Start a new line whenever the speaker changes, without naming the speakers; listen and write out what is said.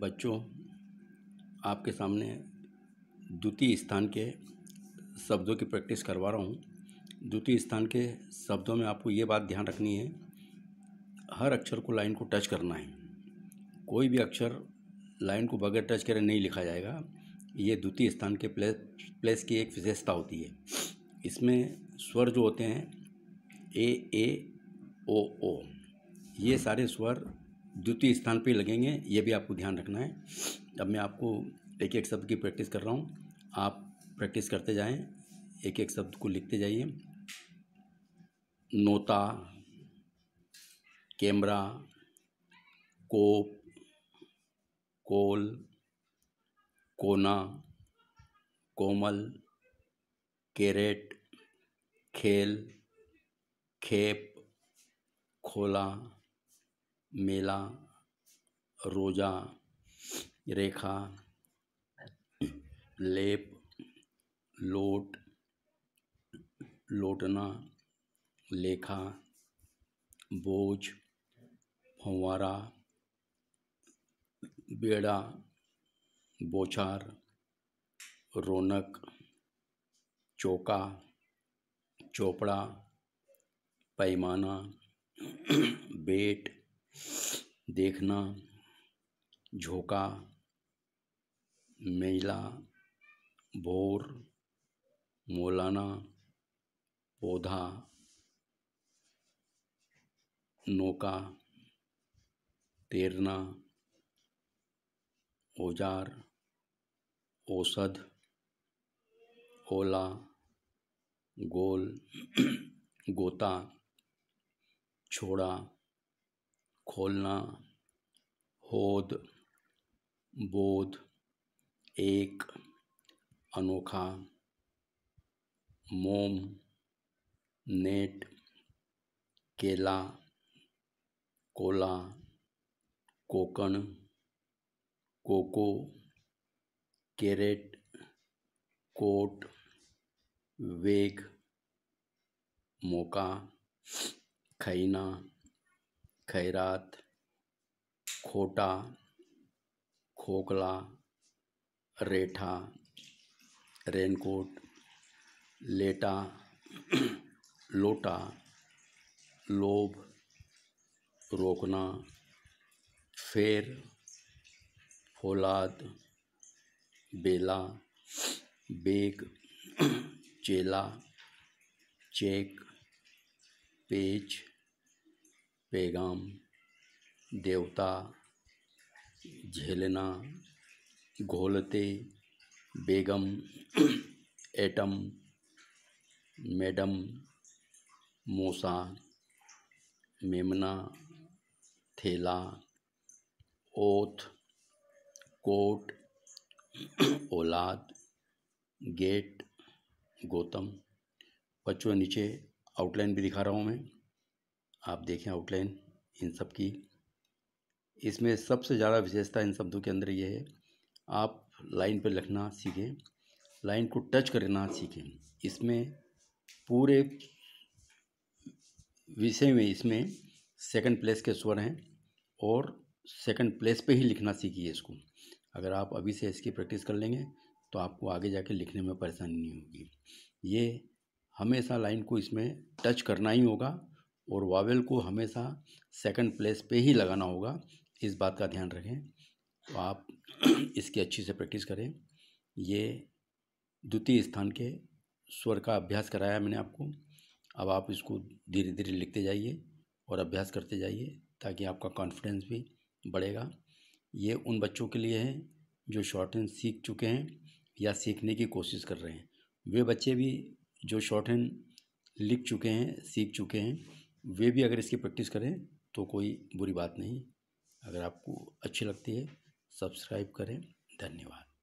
बच्चों आपके सामने द्वितीय स्थान के शब्दों की प्रैक्टिस करवा रहा हूँ द्वितीय स्थान के शब्दों में आपको ये बात ध्यान रखनी है हर अक्षर को लाइन को टच करना है कोई भी अक्षर लाइन को बगैर टच करे नहीं लिखा जाएगा ये द्वितीय स्थान के प्लेस प्लेस की एक विशेषता होती है इसमें स्वर जो होते हैं ए ए ओ ओ ये सारे स्वर द्वितीय स्थान पे लगेंगे ये भी आपको ध्यान रखना है अब मैं आपको एक एक शब्द की प्रैक्टिस कर रहा हूँ आप प्रैक्टिस करते जाएं एक एक शब्द को लिखते जाइए नोता कैमरा कोप कोल कोना कोमल कैरेट खेल खेप खोला मेला रोज़ा रेखा लेप लोट लोटना लेखा बोझ फंवारा बेड़ा बोछार रौनक चौका चोपड़ा पैमाना बेट देखना झोंका मेला भोर मौलाना पौधा नौका तैरना औजार औषध ओला गोल गोता छोड़ा खोलना होद बोध एक अनोखा मोम नेट केला cola Konkan cocoa carrot coat वेग मोका खैना खैरात खोटा खोखला रेठा रेनकोट लेटा लोटा लोभ रोकना फेर फौलाद बेला बेग चेला चेक पेच पैगाम देवता झेलना घोलते बेगम एटम मैडम मोसा मेमना थैला ओथ कोट औलाद गेट गौतम बच्चों नीचे आउटलाइन भी दिखा रहा हूँ मैं आप देखें आउटलाइन इन सब की इसमें सबसे ज़्यादा विशेषता इन शब्दों के अंदर ये है आप लाइन पर लिखना सीखें लाइन को टच करना सीखें इसमें पूरे विषय में इसमें सेकंड प्लेस के स्वर हैं और सेकंड प्लेस पे ही लिखना सीखिए इसको अगर आप अभी से इसकी प्रैक्टिस कर लेंगे तो आपको आगे जाके लिखने में परेशानी नहीं होगी ये हमेशा लाइन को इसमें टच करना ही होगा और वावेल को हमेशा सेकंड प्लेस पे ही लगाना होगा इस बात का ध्यान रखें तो आप इसकी अच्छी से प्रैक्टिस करें ये द्वितीय स्थान के स्वर का अभ्यास कराया मैंने आपको अब आप इसको धीरे धीरे लिखते जाइए और अभ्यास करते जाइए ताकि आपका कॉन्फिडेंस भी बढ़ेगा ये उन बच्चों के लिए है जो शॉर्ट हैंड सीख चुके हैं या सीखने की कोशिश कर रहे हैं वे बच्चे भी जो शॉर्ट हैंड लिख चुके हैं सीख चुके हैं वे भी अगर इसकी प्रैक्टिस करें तो कोई बुरी बात नहीं अगर आपको अच्छी लगती है सब्सक्राइब करें धन्यवाद